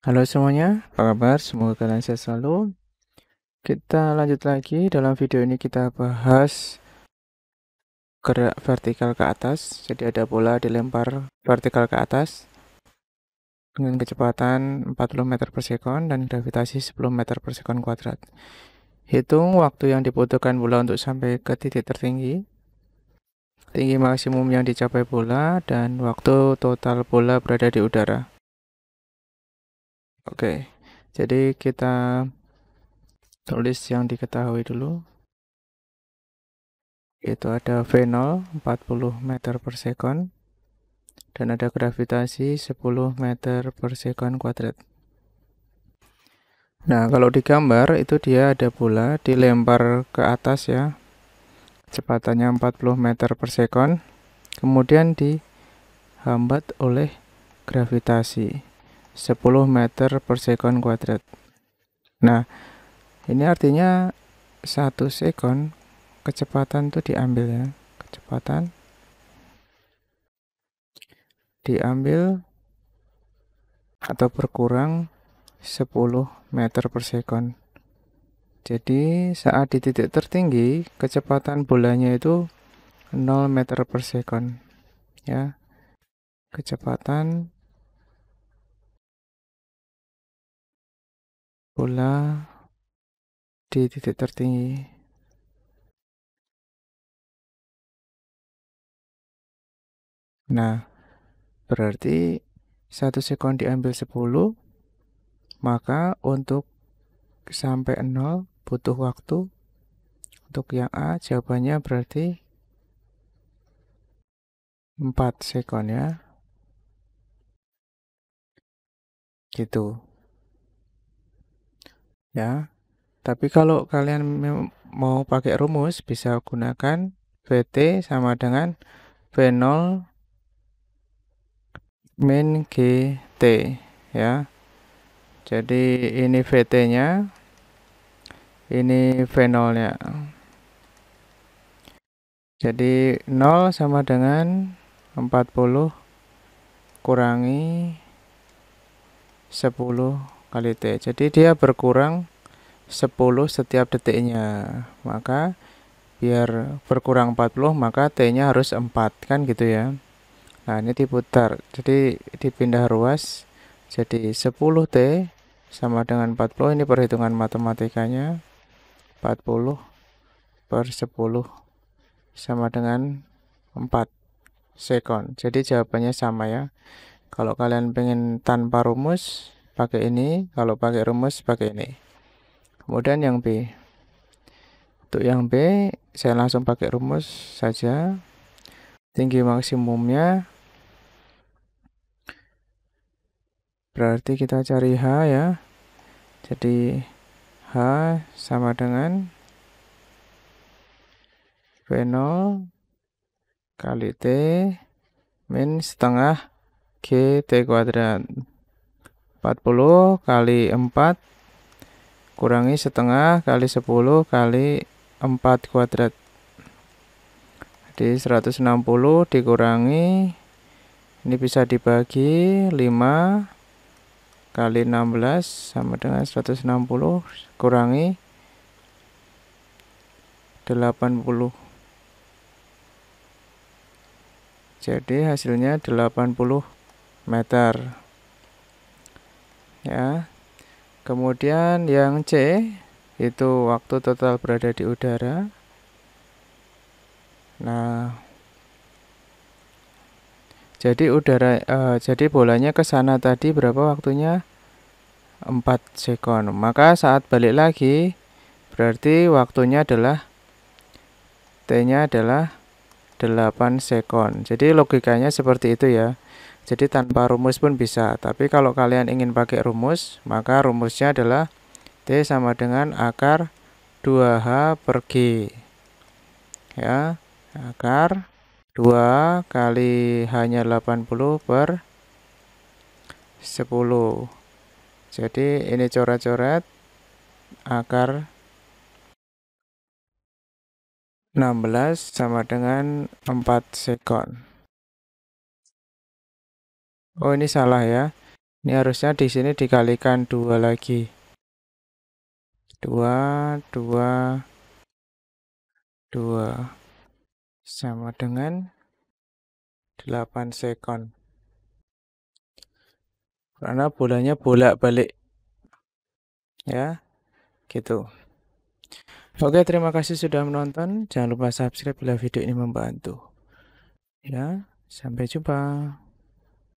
Halo semuanya, apa kabar? Semoga kalian sehat selalu. Kita lanjut lagi. Dalam video ini kita bahas gerak vertikal ke atas. Jadi ada bola dilempar vertikal ke atas dengan kecepatan 40 meter per sekon dan gravitasi 10 meter per sekon kuadrat. Hitung waktu yang dibutuhkan bola untuk sampai ke titik tertinggi, tinggi maksimum yang dicapai bola, dan waktu total bola berada di udara. Oke, jadi kita tulis yang diketahui dulu. Itu ada V0 40 meter per second dan ada gravitasi 10 meter per second kuadrat. Nah, kalau di gambar itu dia ada bola dilempar ke atas ya. Cepatannya 40 meter per second, Kemudian dihambat oleh gravitasi. 10 meter per second kuadrat. Nah, ini artinya satu second kecepatan itu diambil ya. Kecepatan diambil atau berkurang 10 meter per second. Jadi saat di titik tertinggi, kecepatan bolanya itu 0 meter per second, Ya, kecepatan bola di titik tertinggi. Nah, berarti satu sekon diambil 10, maka untuk sampai 0 butuh waktu. Untuk yang A jawabannya berarti 4 sekon ya. Gitu ya. Tapi kalau kalian mau pakai rumus bisa gunakan VT sama dengan V0 min GT ya. Jadi ini VT-nya, ini V0-nya. Jadi 0 sama dengan 40 kurangi 10 kali T. Jadi dia berkurang 10 setiap detiknya. Maka biar berkurang 40 maka T-nya harus 4 kan gitu ya. Nah ini diputar. Jadi dipindah ruas. Jadi 10T sama dengan 40. Ini perhitungan matematikanya. 40 per 10 sama dengan 4 second. Jadi jawabannya sama ya. Kalau kalian pengen tanpa rumus, pakai ini, kalau pakai rumus pakai ini. Kemudian yang B. Untuk yang B, saya langsung pakai rumus saja. Tinggi maksimumnya berarti kita cari H ya. Jadi H sama dengan V0 kali T min setengah GT kuadrat. 40 kali 4 kurangi setengah kali 10 kali 4 kuadrat. Jadi 160 dikurangi ini bisa dibagi 5 kali 16 sama dengan 160 kurangi 80 jadi hasilnya 80 meter ya. Kemudian yang C itu waktu total berada di udara. Nah, jadi udara eh, jadi bolanya ke sana tadi berapa waktunya? 4 sekon. Maka saat balik lagi berarti waktunya adalah T-nya adalah 8 sekon. Jadi logikanya seperti itu ya. Jadi tanpa rumus pun bisa. Tapi kalau kalian ingin pakai rumus, maka rumusnya adalah T sama dengan akar 2H per G. Ya, akar 2 kali hanya 80 per 10. Jadi ini coret-coret akar 16 sama dengan 4 sekon. Oh, ini salah ya. Ini harusnya di sini dikalikan dua lagi. Dua, dua, dua. Sama dengan delapan second. Karena bolanya bolak-balik. Ya, gitu. Oke, terima kasih sudah menonton. Jangan lupa subscribe bila video ini membantu. Ya, sampai jumpa.